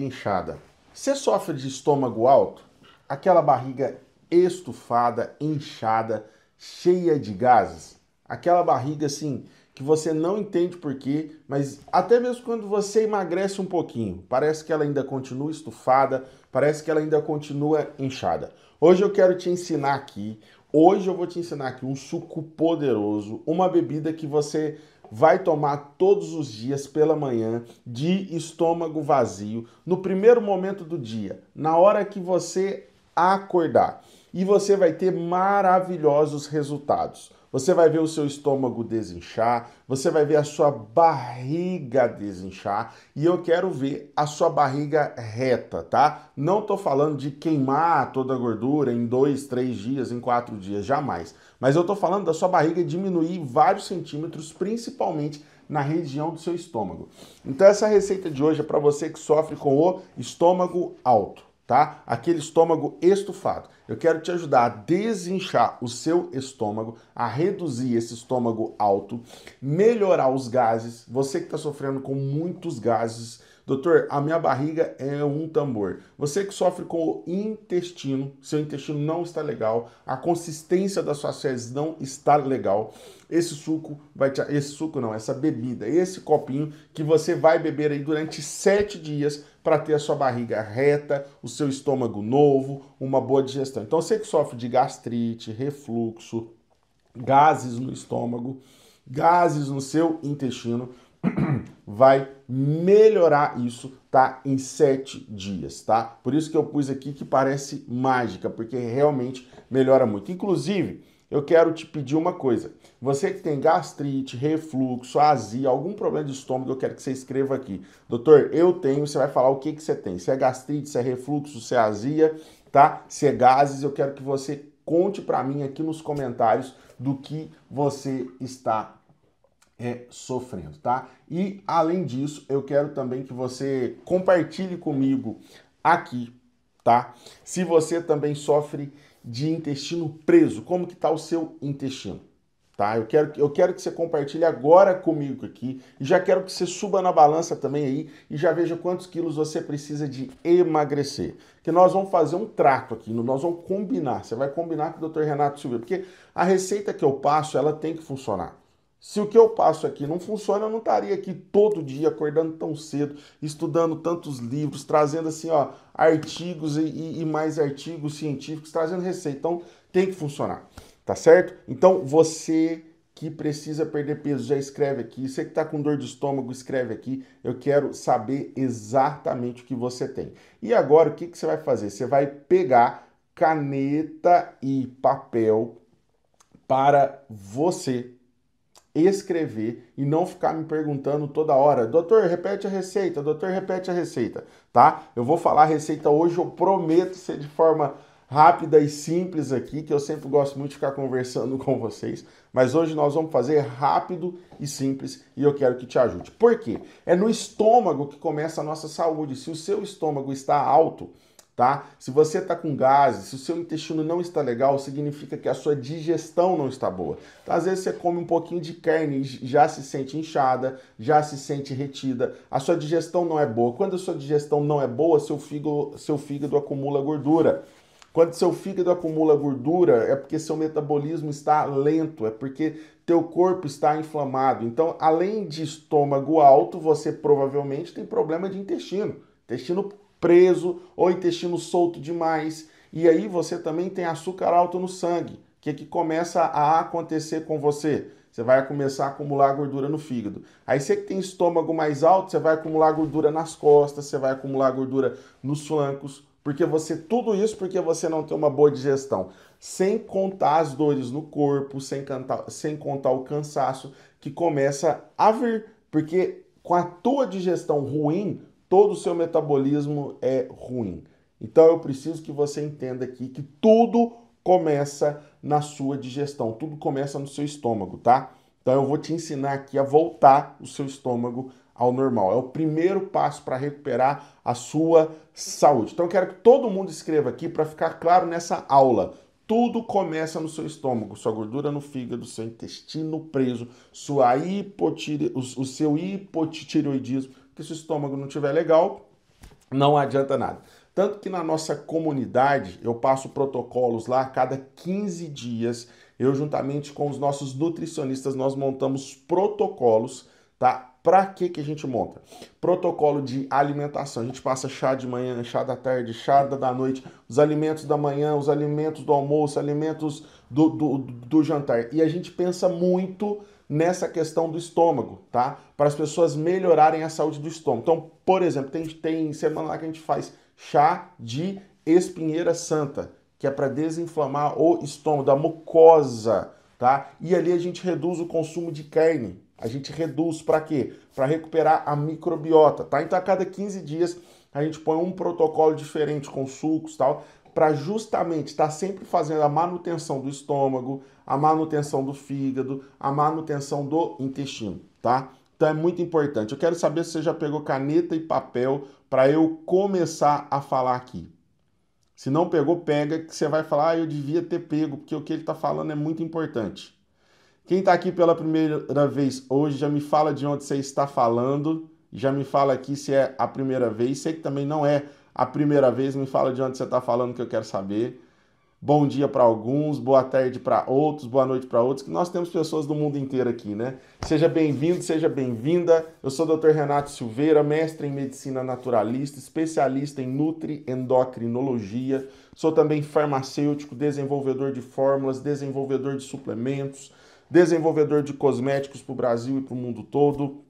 inchada. Você sofre de estômago alto? Aquela barriga estufada, inchada, cheia de gases? Aquela barriga assim que você não entende por quê, mas até mesmo quando você emagrece um pouquinho, parece que ela ainda continua estufada, parece que ela ainda continua inchada. Hoje eu quero te ensinar aqui, hoje eu vou te ensinar aqui um suco poderoso, uma bebida que você vai tomar todos os dias pela manhã, de estômago vazio, no primeiro momento do dia, na hora que você acordar. E você vai ter maravilhosos resultados. Você vai ver o seu estômago desinchar, você vai ver a sua barriga desinchar e eu quero ver a sua barriga reta, tá? Não tô falando de queimar toda a gordura em dois, três dias, em quatro dias, jamais. Mas eu tô falando da sua barriga diminuir vários centímetros, principalmente na região do seu estômago. Então essa receita de hoje é para você que sofre com o estômago alto tá? Aquele estômago estufado. Eu quero te ajudar a desinchar o seu estômago, a reduzir esse estômago alto, melhorar os gases. Você que está sofrendo com muitos gases, doutor, a minha barriga é um tambor. Você que sofre com o intestino, seu intestino não está legal, a consistência das suas fezes não está legal. Esse suco vai te, esse suco não, essa bebida, esse copinho que você vai beber aí durante sete dias para ter a sua barriga reta, o seu estômago novo, uma boa digestão. Então, você que sofre de gastrite, refluxo, gases no estômago, gases no seu intestino, vai melhorar isso, tá? Em sete dias, tá? Por isso que eu pus aqui que parece mágica, porque realmente melhora muito. Inclusive, eu quero te pedir uma coisa. Você que tem gastrite, refluxo, azia, algum problema de estômago, eu quero que você escreva aqui. Doutor, eu tenho, você vai falar o que, que você tem. Se é gastrite, se é refluxo, se é azia, tá? Se é gases, eu quero que você conte para mim aqui nos comentários do que você está é, sofrendo, tá? E além disso, eu quero também que você compartilhe comigo aqui, tá? Se você também sofre de intestino preso. Como que está o seu intestino? Tá? Eu quero, eu quero que você compartilhe agora comigo aqui e já quero que você suba na balança também aí e já veja quantos quilos você precisa de emagrecer. Que nós vamos fazer um trato aqui, nós vamos combinar. Você vai combinar com o Dr. Renato Silva, porque a receita que eu passo, ela tem que funcionar. Se o que eu passo aqui não funciona, eu não estaria aqui todo dia acordando tão cedo, estudando tantos livros, trazendo assim, ó, artigos e, e mais artigos científicos, trazendo receita. Então, tem que funcionar, tá certo? Então, você que precisa perder peso, já escreve aqui. Você que está com dor de estômago, escreve aqui. Eu quero saber exatamente o que você tem. E agora, o que, que você vai fazer? Você vai pegar caneta e papel para você escrever e não ficar me perguntando toda hora, doutor, repete a receita, doutor, repete a receita, tá? Eu vou falar a receita hoje, eu prometo ser de forma rápida e simples aqui, que eu sempre gosto muito de ficar conversando com vocês, mas hoje nós vamos fazer rápido e simples e eu quero que te ajude. Por quê? É no estômago que começa a nossa saúde. Se o seu estômago está alto, tá? Se você está com gases, se o seu intestino não está legal, significa que a sua digestão não está boa. Então, às vezes você come um pouquinho de carne e já se sente inchada, já se sente retida, a sua digestão não é boa. Quando a sua digestão não é boa, seu fígado, seu fígado acumula gordura. Quando seu fígado acumula gordura, é porque seu metabolismo está lento, é porque teu corpo está inflamado. Então, além de estômago alto, você provavelmente tem problema de intestino. Intestino preso ou intestino solto demais. E aí você também tem açúcar alto no sangue. O que, é que começa a acontecer com você? Você vai começar a acumular gordura no fígado. Aí você que tem estômago mais alto, você vai acumular gordura nas costas, você vai acumular gordura nos flancos, porque você tudo isso porque você não tem uma boa digestão, sem contar as dores no corpo, sem, cantar, sem contar o cansaço que começa a vir, porque com a tua digestão ruim, todo o seu metabolismo é ruim. Então eu preciso que você entenda aqui que tudo começa na sua digestão, tudo começa no seu estômago, tá? Então eu vou te ensinar aqui a voltar o seu estômago ao normal. É o primeiro passo para recuperar a sua saúde. Então eu quero que todo mundo escreva aqui para ficar claro nessa aula. Tudo começa no seu estômago, sua gordura no fígado, seu intestino preso, sua hipotire... o seu hipotireoidismo, porque se o estômago não estiver legal, não adianta nada. Tanto que na nossa comunidade, eu passo protocolos lá a cada 15 dias. Eu, juntamente com os nossos nutricionistas, nós montamos protocolos, tá? Pra que que a gente monta? Protocolo de alimentação. A gente passa chá de manhã, chá da tarde, chá da noite, os alimentos da manhã, os alimentos do almoço, alimentos do, do, do jantar. E a gente pensa muito nessa questão do estômago, tá? Para as pessoas melhorarem a saúde do estômago. Então, por exemplo, tem, tem semana lá que a gente faz chá de espinheira santa, que é para desinflamar o estômago, da mucosa, tá? E ali a gente reduz o consumo de carne. A gente reduz para quê? Para recuperar a microbiota, tá? Então, a cada 15 dias a gente põe um protocolo diferente com sucos, tal, para justamente estar tá sempre fazendo a manutenção do estômago, a manutenção do fígado, a manutenção do intestino, tá? Então é muito importante. Eu quero saber se você já pegou caneta e papel para eu começar a falar aqui. Se não pegou, pega, que você vai falar, ah, eu devia ter pego, porque o que ele está falando é muito importante. Quem está aqui pela primeira vez hoje, já me fala de onde você está falando, já me fala aqui se é a primeira vez, sei que também não é, a primeira vez, me fala de onde você está falando que eu quero saber. Bom dia para alguns, boa tarde para outros, boa noite para outros, que nós temos pessoas do mundo inteiro aqui, né? Seja bem-vindo, seja bem-vinda. Eu sou o Dr. Renato Silveira, mestre em medicina naturalista, especialista em nutriendocrinologia. Sou também farmacêutico, desenvolvedor de fórmulas, desenvolvedor de suplementos, desenvolvedor de cosméticos para o Brasil e para o mundo todo.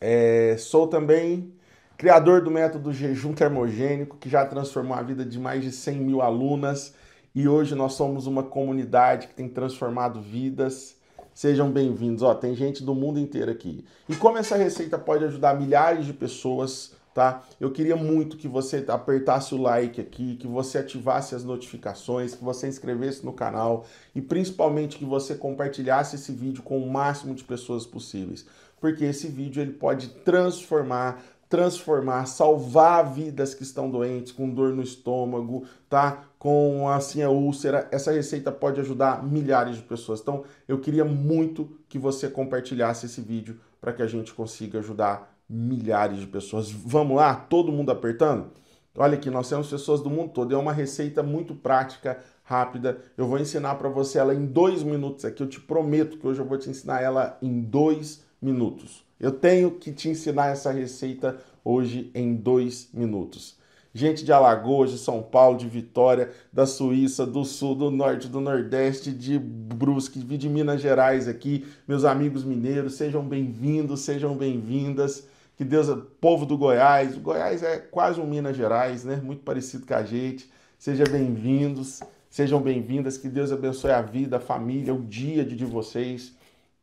É, sou também criador do método jejum termogênico, que já transformou a vida de mais de 100 mil alunas. E hoje nós somos uma comunidade que tem transformado vidas. Sejam bem-vindos. Ó, tem gente do mundo inteiro aqui. E como essa receita pode ajudar milhares de pessoas, tá? Eu queria muito que você apertasse o like aqui, que você ativasse as notificações, que você inscrevesse no canal e principalmente que você compartilhasse esse vídeo com o máximo de pessoas possíveis, porque esse vídeo ele pode transformar transformar, salvar vidas que estão doentes, com dor no estômago, tá? Com assim a úlcera. Essa receita pode ajudar milhares de pessoas. Então, eu queria muito que você compartilhasse esse vídeo para que a gente consiga ajudar milhares de pessoas. Vamos lá, todo mundo apertando. Olha aqui, nós temos pessoas do mundo todo. É uma receita muito prática, rápida. Eu vou ensinar para você ela em dois minutos aqui. Eu te prometo que hoje eu vou te ensinar ela em dois minutos. Eu tenho que te ensinar essa receita hoje em dois minutos. Gente de Alagoas, de São Paulo, de Vitória, da Suíça, do Sul, do Norte, do Nordeste, de Brusque, de Minas Gerais aqui, meus amigos mineiros, sejam bem-vindos, sejam bem-vindas. Que Deus, povo do Goiás, o Goiás é quase um Minas Gerais, né? Muito parecido com a gente. Sejam bem-vindos, sejam bem-vindas. Que Deus abençoe a vida, a família, o dia de vocês,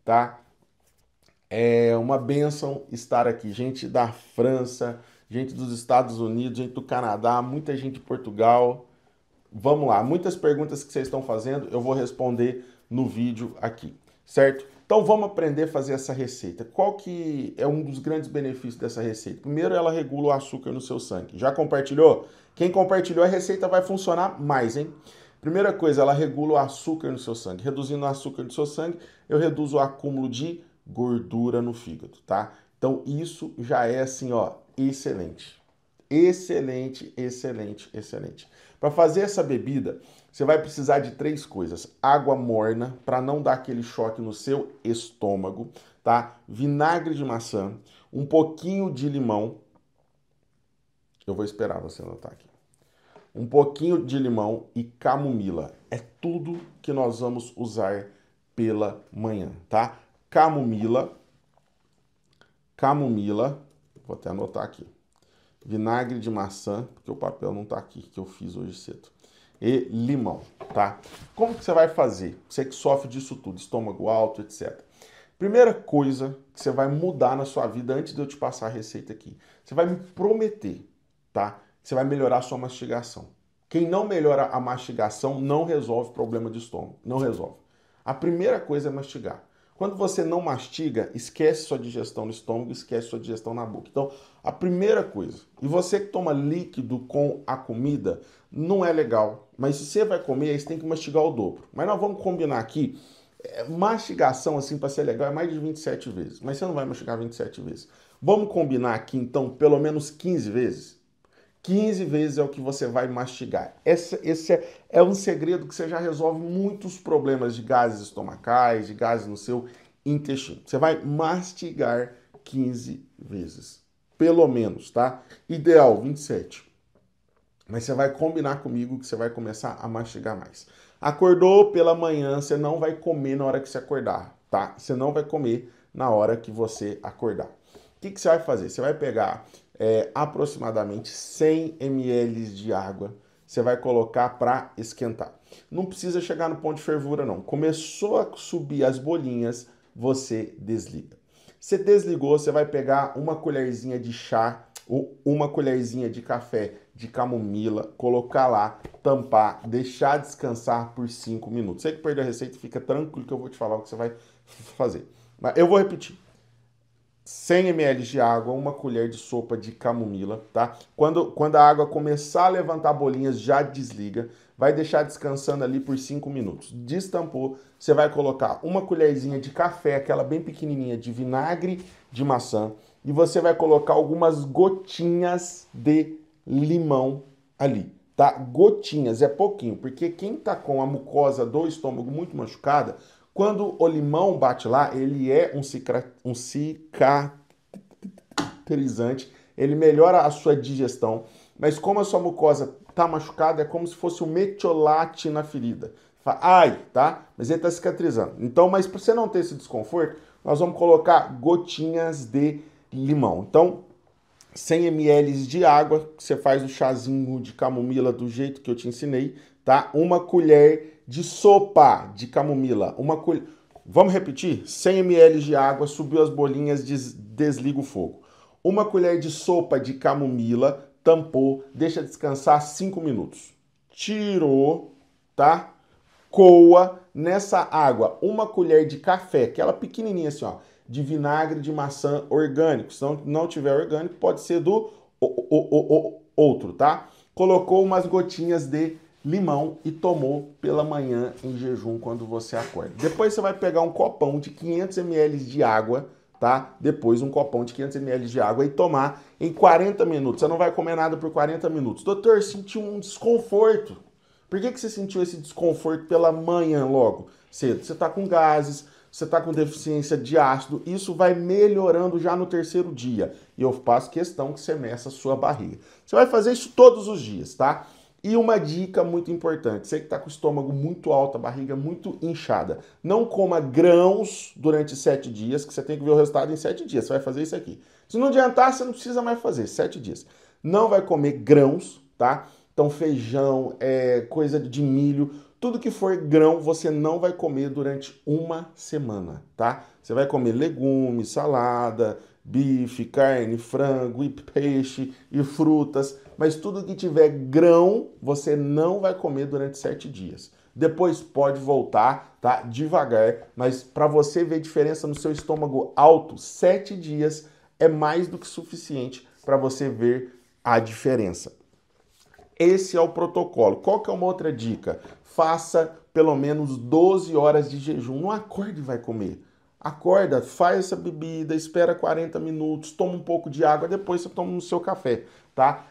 tá? É uma benção estar aqui. Gente da França, gente dos Estados Unidos, gente do Canadá, muita gente de Portugal. Vamos lá, muitas perguntas que vocês estão fazendo, eu vou responder no vídeo aqui, certo? Então vamos aprender a fazer essa receita. Qual que é um dos grandes benefícios dessa receita? Primeiro, ela regula o açúcar no seu sangue. Já compartilhou? Quem compartilhou a receita vai funcionar mais, hein? Primeira coisa, ela regula o açúcar no seu sangue. Reduzindo o açúcar no seu sangue, eu reduzo o acúmulo de gordura no fígado, tá? Então isso já é assim, ó, excelente. Excelente, excelente, excelente. Para fazer essa bebida, você vai precisar de três coisas: água morna para não dar aquele choque no seu estômago, tá? Vinagre de maçã, um pouquinho de limão. Eu vou esperar você anotar aqui. Um pouquinho de limão e camomila. É tudo que nós vamos usar pela manhã, tá? camomila, camomila, vou até anotar aqui, vinagre de maçã, porque o papel não está aqui, que eu fiz hoje cedo, e limão, tá? Como que você vai fazer? Você que sofre disso tudo, estômago alto, etc. Primeira coisa que você vai mudar na sua vida antes de eu te passar a receita aqui. Você vai me prometer, tá? Você vai melhorar a sua mastigação. Quem não melhora a mastigação não resolve problema de estômago, não resolve. A primeira coisa é mastigar. Quando você não mastiga, esquece sua digestão no estômago, esquece sua digestão na boca. Então, a primeira coisa, e você que toma líquido com a comida, não é legal. Mas se você vai comer, aí você tem que mastigar o dobro. Mas nós vamos combinar aqui, é, mastigação assim para ser legal é mais de 27 vezes, mas você não vai mastigar 27 vezes. Vamos combinar aqui então pelo menos 15 vezes. 15 vezes é o que você vai mastigar. Esse, esse é, é, um segredo que você já resolve muitos problemas de gases estomacais, de gases no seu intestino. Você vai mastigar 15 vezes, pelo menos, tá? Ideal, 27. Mas você vai combinar comigo que você vai começar a mastigar mais. Acordou pela manhã, você não vai comer na hora que você acordar, tá? Você não vai comer na hora que você acordar. O que, que você vai fazer? Você vai pegar é, aproximadamente 100 ml de água. Você vai colocar para esquentar. Não precisa chegar no ponto de fervura, não. Começou a subir as bolinhas, você desliga. Você desligou, você vai pegar uma colherzinha de chá ou uma colherzinha de café de camomila, colocar lá, tampar, deixar descansar por 5 minutos. Você que perdeu a receita, fica tranquilo que eu vou te falar o que você vai fazer. Mas eu vou repetir. 100 ml de água, uma colher de sopa de camomila, tá? Quando, quando a água começar a levantar bolinhas, já desliga. Vai deixar descansando ali por 5 minutos. Destampou, você vai colocar uma colherzinha de café, aquela bem pequenininha, de vinagre de maçã. E você vai colocar algumas gotinhas de limão ali, tá? Gotinhas, é pouquinho, porque quem tá com a mucosa do estômago muito machucada, quando o limão bate lá, ele é um, cicra, um cicatrizante, ele melhora a sua digestão. Mas como a sua mucosa está machucada, é como se fosse um metiolate na ferida. ai, tá? Mas ele está cicatrizando. Então, mas para você não ter esse desconforto, nós vamos colocar gotinhas de limão. Então, 100 ml de água, você faz o chazinho de camomila do jeito que eu te ensinei, tá? Uma colher de sopa de camomila, uma colher. Vamos repetir? 100 ml de água, subiu as bolinhas, des... desliga o fogo. Uma colher de sopa de camomila, tampou, deixa descansar 5 minutos. Tirou, tá? Coa nessa água uma colher de café, aquela pequenininha assim, ó, de vinagre de maçã orgânico. Se não, não tiver orgânico, pode ser do o, o, o, outro, tá? Colocou umas gotinhas de limão e tomou pela manhã em jejum quando você acorda. Depois você vai pegar um copão de 500 ml de água, tá? Depois um copão de 500 ml de água e tomar em 40 minutos. Você não vai comer nada por 40 minutos. Doutor, sentiu um desconforto. Por que, que você sentiu esse desconforto pela manhã logo cedo? Você está com gases, você está com deficiência de ácido, isso vai melhorando já no terceiro dia. E eu faço questão que você meça a sua barriga. Você vai fazer isso todos os dias, tá? E uma dica muito importante: você que está com o estômago muito alto, a barriga muito inchada, não coma grãos durante sete dias, que você tem que ver o resultado em sete dias. Você vai fazer isso aqui. Se não adiantar, você não precisa mais fazer, sete dias. Não vai comer grãos, tá? Então, feijão, é, coisa de milho, tudo que for grão, você não vai comer durante uma semana, tá? Você vai comer legumes, salada, bife, carne, frango e peixe e frutas mas tudo que tiver grão, você não vai comer durante sete dias. Depois pode voltar, tá? Devagar, mas para você ver diferença no seu estômago alto, sete dias é mais do que suficiente para você ver a diferença. Esse é o protocolo. Qual que é uma outra dica? Faça pelo menos 12 horas de jejum. Não acorde e vai comer. Acorda, faz essa bebida, espera 40 minutos, toma um pouco de água, depois você toma o seu café, tá?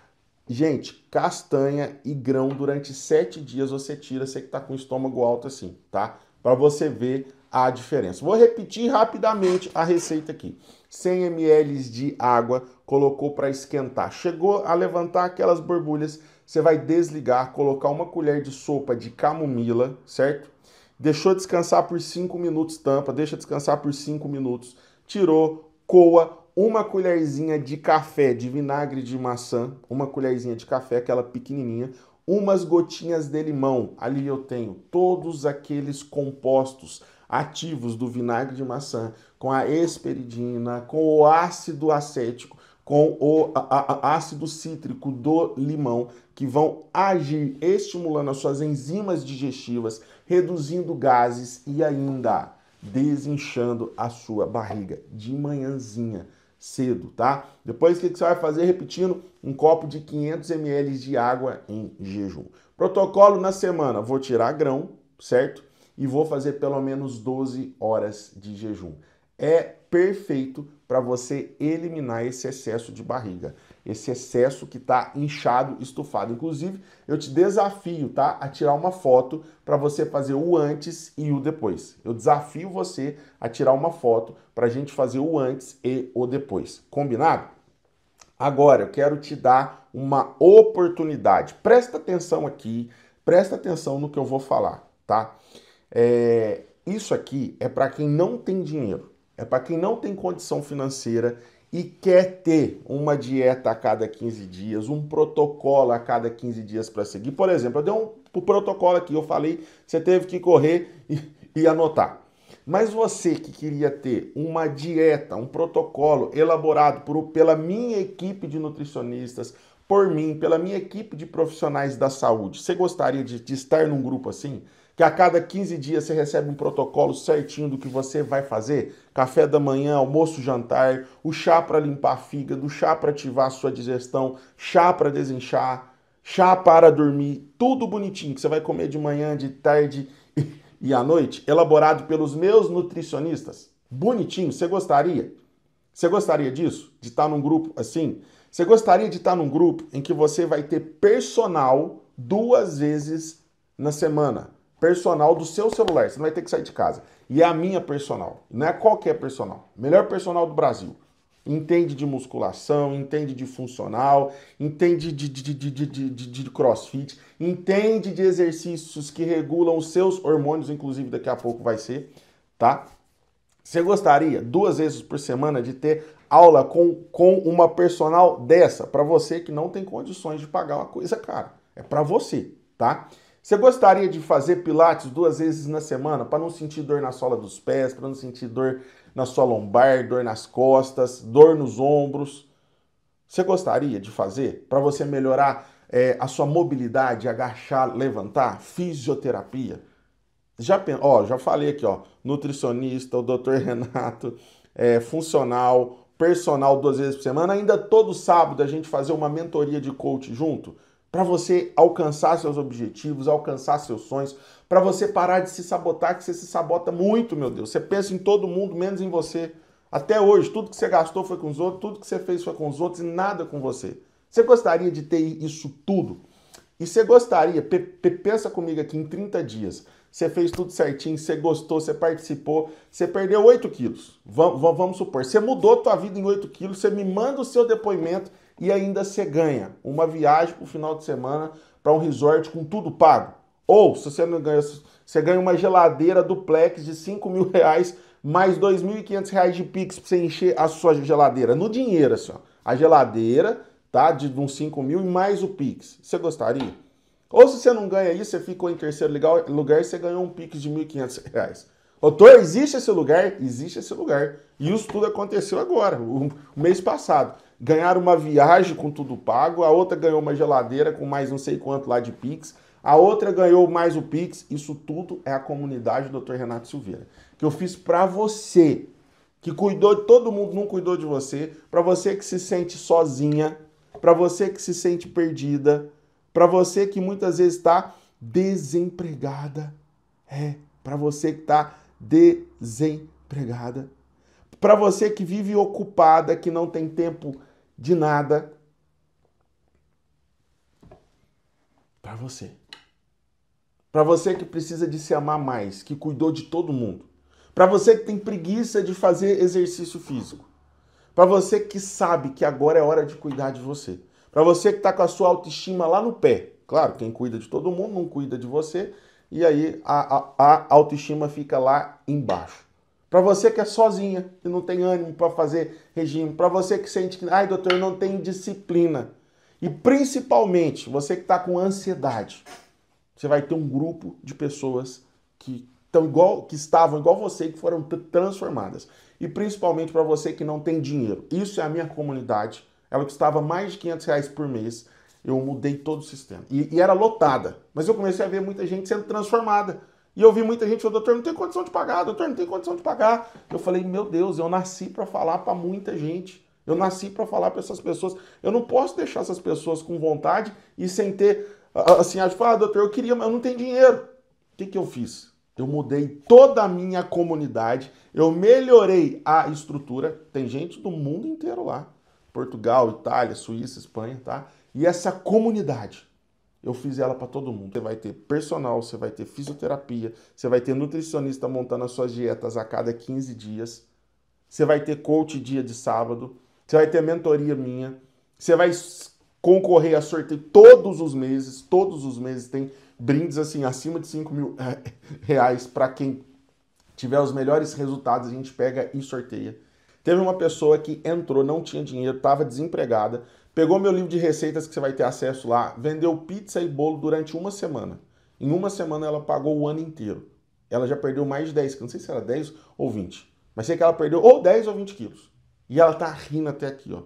Gente, castanha e grão durante sete dias você tira, você que tá com o estômago alto assim, tá? Para você ver a diferença. Vou repetir rapidamente a receita aqui. 100 ml de água, colocou para esquentar. Chegou a levantar aquelas borbulhas, você vai desligar, colocar uma colher de sopa de camomila, certo? Deixou descansar por 5 minutos, tampa, deixa descansar por 5 minutos. Tirou, coa uma colherzinha de café de vinagre de maçã, uma colherzinha de café, aquela pequenininha, umas gotinhas de limão. Ali eu tenho todos aqueles compostos ativos do vinagre de maçã, com a esperidina, com o ácido acético, com o a, a, ácido cítrico do limão, que vão agir estimulando as suas enzimas digestivas, reduzindo gases e ainda desinchando a sua barriga de manhãzinha cedo, tá? Depois o que você vai fazer? Repetindo, um copo de 500 ml de água em jejum. Protocolo na semana, vou tirar grão, certo? E vou fazer pelo menos 12 horas de jejum. É perfeito para você eliminar esse excesso de barriga esse excesso que está inchado, estufado. Inclusive, eu te desafio, tá, a tirar uma foto para você fazer o antes e o depois. Eu desafio você a tirar uma foto para a gente fazer o antes e o depois. Combinado? Agora, eu quero te dar uma oportunidade. Presta atenção aqui, presta atenção no que eu vou falar, tá? É, isso aqui é para quem não tem dinheiro, é para quem não tem condição financeira e quer ter uma dieta a cada 15 dias, um protocolo a cada 15 dias para seguir. Por exemplo, eu dei um, protocolo aqui, eu falei, você teve que correr e, e anotar. Mas você que queria ter uma dieta, um protocolo elaborado por, pela minha equipe de nutricionistas, por mim, pela minha equipe de profissionais da saúde, você gostaria de, de estar num grupo assim? que a cada 15 dias você recebe um protocolo certinho do que você vai fazer? Café da manhã, almoço, jantar, o chá para limpar fígado, chá para ativar a sua digestão, chá para desinchar, chá para dormir, tudo bonitinho que você vai comer de manhã, de tarde e à noite, elaborado pelos meus nutricionistas. Bonitinho, você gostaria? Você gostaria disso? De estar tá num grupo assim? Você gostaria de estar tá num grupo em que você vai ter personal duas vezes na semana? personal do seu celular. Você não vai ter que sair de casa. E é a minha personal. Não é qualquer personal. Melhor personal do Brasil. Entende de musculação, entende de funcional, entende de, de, de, de, de crossfit, entende de exercícios que regulam os seus hormônios, inclusive daqui a pouco vai ser, tá? Você gostaria duas vezes por semana de ter aula com, com uma personal dessa para você que não tem condições de pagar uma coisa cara? É para você, tá? Você gostaria de fazer pilates duas vezes na semana para não sentir dor na sola dos pés, para não sentir dor na sua lombar, dor nas costas, dor nos ombros? Você gostaria de fazer para você melhorar é, a sua mobilidade, agachar, levantar? Fisioterapia. Já, ó, já falei aqui, ó, nutricionista, o doutor Renato, é, funcional, personal duas vezes por semana. Ainda todo sábado a gente fazer uma mentoria de coach junto para você alcançar seus objetivos, alcançar seus sonhos, para você parar de se sabotar, que você se sabota muito, meu Deus. Você pensa em todo mundo menos em você. Até hoje, tudo que você gastou foi com os outros, tudo que você fez foi com os outros e nada com você. Você gostaria de ter isso tudo? E você gostaria, pensa comigo aqui, em 30 dias, você fez tudo certinho, você gostou, você participou, você perdeu 8 quilos. Vamos, vamos supor, você mudou a tua vida em 8 quilos, você me manda o seu depoimento e ainda você ganha uma viagem para o final de semana para um resort com tudo pago. Ou, se você não ganha, você ganha uma geladeira duplex de 5 mil reais mais 2.500 reais de Pix para você encher a sua geladeira. No dinheiro, assim, ó. A geladeira, tá? De uns 5 mil e mais o Pix. Você gostaria? Ou se você não ganha isso, você ficou em terceiro lugar e você ganhou um Pix de 1.500 reais. Doutor, existe esse lugar? Existe esse lugar. E isso tudo aconteceu agora, o mês passado ganharam uma viagem com tudo pago, a outra ganhou uma geladeira com mais não sei quanto lá de Pix, a outra ganhou mais o Pix. Isso tudo é a comunidade do Dr. Renato Silveira, que eu fiz para você, que cuidou de todo mundo, não cuidou de você, para você que se sente sozinha, para você que se sente perdida, para você que muitas vezes está desempregada. É, para você que está desempregada para você que vive ocupada, que não tem tempo de nada, para você. Para você que precisa de se amar mais, que cuidou de todo mundo. Para você que tem preguiça de fazer exercício físico. Para você que sabe que agora é hora de cuidar de você. Para você que está com a sua autoestima lá no pé. Claro, quem cuida de todo mundo não cuida de você. E aí a, a, a autoestima fica lá embaixo. Para você que é sozinha, que não tem ânimo para fazer regime, para você que sente que, ai, doutor, eu não tenho disciplina. E principalmente, você que está com ansiedade. Você vai ter um grupo de pessoas que estão igual, que estavam igual você, que foram transformadas. E principalmente para você que não tem dinheiro. Isso é a minha comunidade. Ela custava mais de 500 reais por mês. Eu mudei todo o sistema. E, e era lotada. Mas eu comecei a ver muita gente sendo transformada e eu vi muita gente falando, doutor, não tem condição de pagar, doutor, não tem condição de pagar. Eu falei, meu Deus, eu nasci para falar para muita gente. Eu nasci para falar para essas pessoas. Eu não posso deixar essas pessoas com vontade e sem ter, assim, a ah, falar, tipo, ah, doutor, eu queria, mas eu não tenho dinheiro. O que, que eu fiz? Eu mudei toda a minha comunidade, eu melhorei a estrutura. Tem gente do mundo inteiro lá. Portugal, Itália, Suíça, Espanha, tá? E essa comunidade eu fiz ela para todo mundo. Você vai ter personal, você vai ter fisioterapia, você vai ter nutricionista montando as suas dietas a cada 15 dias, você vai ter coach dia de sábado, você vai ter mentoria minha, você vai concorrer a sorteio todos os meses, todos os meses tem brindes assim acima de 5 mil eh, reais para quem tiver os melhores resultados, a gente pega e sorteia. Teve uma pessoa que entrou, não tinha dinheiro, estava desempregada, Pegou meu livro de receitas que você vai ter acesso lá, vendeu pizza e bolo durante uma semana. Em uma semana ela pagou o ano inteiro. Ela já perdeu mais de 10 não sei se era 10 ou 20, mas sei que ela perdeu ou 10 ou 20 quilos. E ela tá rindo até aqui, ó.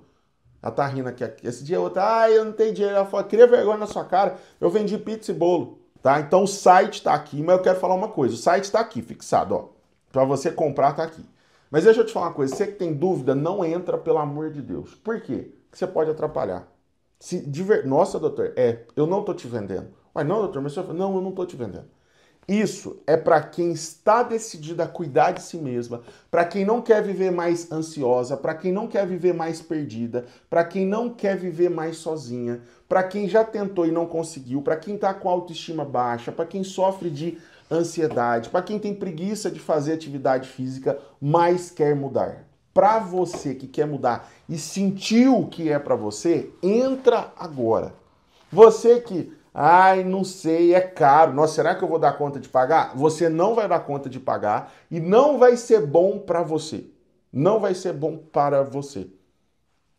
Ela tá rindo aqui. aqui. Esse dia outra, tá, ah, eu não tenho dinheiro. Ela falou, cria vergonha na sua cara, eu vendi pizza e bolo. Tá? Então o site tá aqui, mas eu quero falar uma coisa. O site tá aqui, fixado, ó. Pra você comprar, tá aqui. Mas deixa eu te falar uma coisa, você que tem dúvida, não entra, pelo amor de Deus. Por quê? você pode atrapalhar. Se diver... Nossa, doutor, é, eu não estou te vendendo. Mas não, doutor, mas senhor... não, eu não estou te vendendo. Isso é para quem está decidida a cuidar de si mesma, para quem não quer viver mais ansiosa, para quem não quer viver mais perdida, para quem não quer viver mais sozinha, para quem já tentou e não conseguiu, para quem está com autoestima baixa, para quem sofre de ansiedade, para quem tem preguiça de fazer atividade física, mas quer mudar para você que quer mudar e sentiu o que é para você, entra agora. Você que, ai, não sei, é caro. Nossa, será que eu vou dar conta de pagar? Você não vai dar conta de pagar e não vai ser bom para você. Não vai ser bom para você.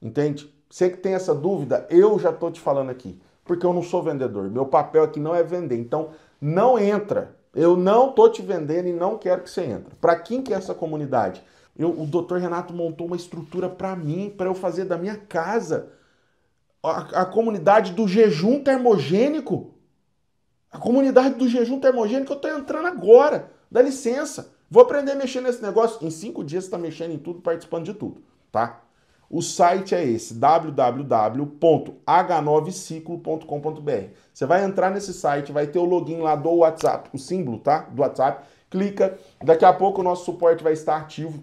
Entende? Você que tem essa dúvida, eu já tô te falando aqui, porque eu não sou vendedor. Meu papel aqui não é vender. Então, não entra. Eu não tô te vendendo e não quero que você entre. Para quem que é essa comunidade? Eu, o doutor Renato montou uma estrutura para mim, para eu fazer da minha casa a, a comunidade do jejum termogênico. A comunidade do jejum termogênico eu estou entrando agora. Dá licença. Vou aprender a mexer nesse negócio. Em cinco dias você está mexendo em tudo, participando de tudo, tá? O site é esse, www.h9ciclo.com.br. Você vai entrar nesse site, vai ter o login lá do WhatsApp, o símbolo, tá? Do WhatsApp. Clica. Daqui a pouco o nosso suporte vai estar ativo.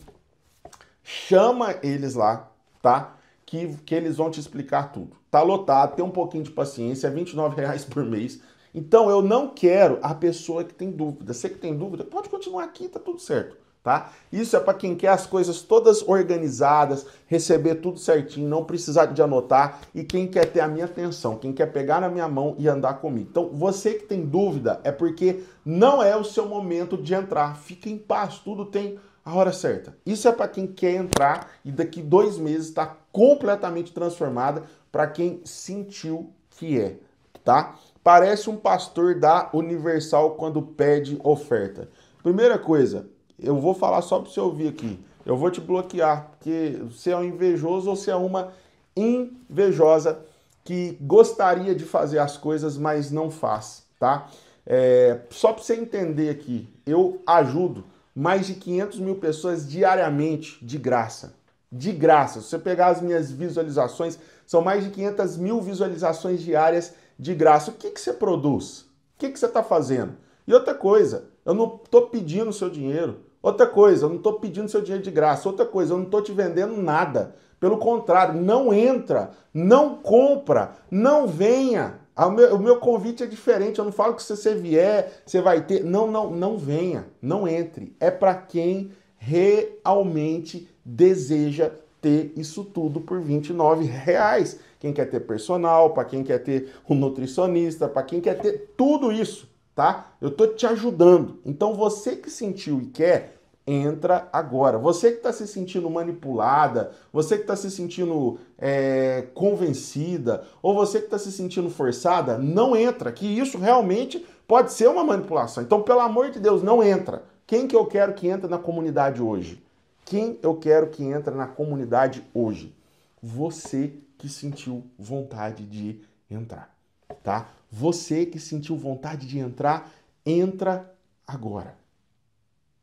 Chama eles lá, tá? Que, que eles vão te explicar tudo. Tá lotado, tem um pouquinho de paciência, é reais por mês. Então eu não quero a pessoa que tem dúvida. Você que tem dúvida, pode continuar aqui, tá tudo certo. Tá? Isso é para quem quer as coisas todas organizadas, receber tudo certinho, não precisar de anotar e quem quer ter a minha atenção, quem quer pegar na minha mão e andar comigo. Então, você que tem dúvida é porque não é o seu momento de entrar. Fica em paz, tudo tem a hora certa. Isso é para quem quer entrar e daqui dois meses está completamente transformada para quem sentiu que é, tá? Parece um pastor da Universal quando pede oferta. Primeira coisa, eu vou falar só para você ouvir aqui. Eu vou te bloquear, porque você é um invejoso ou você é uma invejosa que gostaria de fazer as coisas, mas não faz, tá? É, só para você entender aqui, eu ajudo mais de 500 mil pessoas diariamente, de graça. De graça. Se você pegar as minhas visualizações, são mais de 500 mil visualizações diárias de graça. O que, que você produz? O que, que você está fazendo? E outra coisa, eu não estou pedindo seu dinheiro. Outra coisa, eu não estou pedindo seu dinheiro de graça. Outra coisa, eu não estou te vendendo nada. Pelo contrário, não entra, não compra, não venha. Ah, o meu convite é diferente. Eu não falo que se você vier, você vai ter. Não, não, não venha, não entre. É para quem realmente deseja ter isso tudo por 29 reais. Quem quer ter personal, para quem quer ter um nutricionista, para quem quer ter tudo isso, tá? Eu tô te ajudando. Então você que sentiu e quer, entra agora. Você que está se sentindo manipulada, você que está se sentindo é, convencida, ou você que está se sentindo forçada, não entra, que isso realmente pode ser uma manipulação. Então, pelo amor de Deus, não entra. Quem que eu quero que entre na comunidade hoje? Quem eu quero que entre na comunidade hoje? Você que sentiu vontade de entrar, tá? Você que sentiu vontade de entrar, entra agora.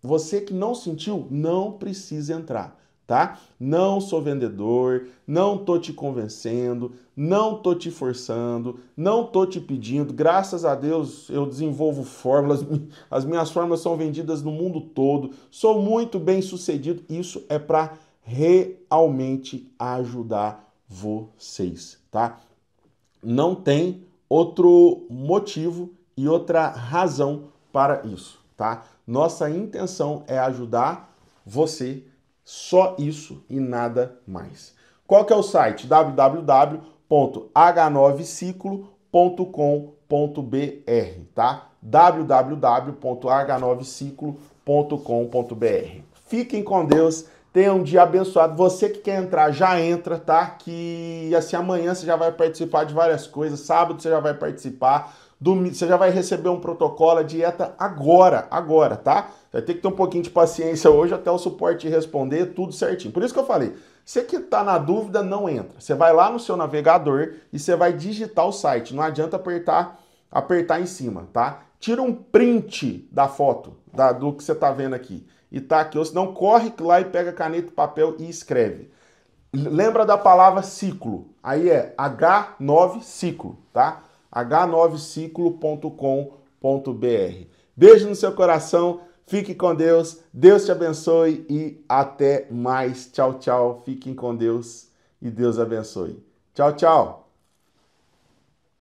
Você que não sentiu, não precisa entrar, tá? Não sou vendedor, não tô te convencendo, não tô te forçando, não tô te pedindo. Graças a Deus eu desenvolvo fórmulas, as minhas fórmulas são vendidas no mundo todo. Sou muito bem sucedido. Isso é para realmente ajudar vocês, tá? Não tem outro motivo e outra razão para isso, tá? Nossa intenção é ajudar você, só isso e nada mais. Qual que é o site? www.h9ciclo.com.br, tá? www.h9ciclo.com.br. Fiquem com Deus. tenham um dia abençoado. Você que quer entrar, já entra, tá? Que assim amanhã você já vai participar de várias coisas, sábado você já vai participar você já vai receber um protocolo, a dieta agora, agora, tá? Vai ter que ter um pouquinho de paciência hoje até o suporte responder tudo certinho. Por isso que eu falei, você que está na dúvida, não entra. Você vai lá no seu navegador e você vai digitar o site. Não adianta apertar, apertar em cima, tá? Tira um print da foto, da, do que você está vendo aqui. E tá aqui, ou senão corre lá e pega caneta e papel e escreve. Lembra da palavra ciclo. Aí é H9 ciclo, tá? h9ciclo.com.br. Beijo no seu coração, fique com Deus, Deus te abençoe e até mais. Tchau, tchau. Fiquem com Deus e Deus abençoe. Tchau, tchau.